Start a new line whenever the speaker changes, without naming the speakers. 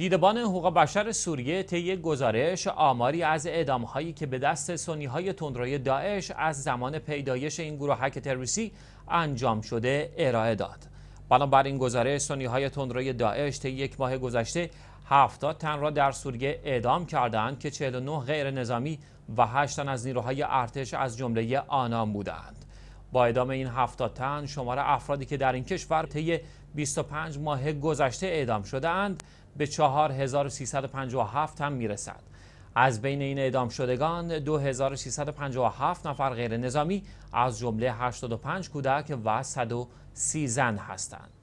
دیدبان حقوق بشر سوریه طی گزارش آماری از اعدامهایی که به دست سنی های تندروی داعش از زمان پیدایش این گروهک تروریستی انجام شده ارائه داد. بنابر این گزارش سنی های تندروی داعش طی یک ماه گذشته 70 تن را در سوریه اعدام کردند که 49 غیر نظامی و 8 تن از نیروهای ارتش از جمله آنان بودند. با ادامه این 70 تن شماره افرادی که در این کشور طی 25 ماه گذشته اعدام شده به 4357 هم میرسد از بین این اعدام شدگان 2357 نفر غیر نظامی از جمله 85 کودک و 130 زن هستند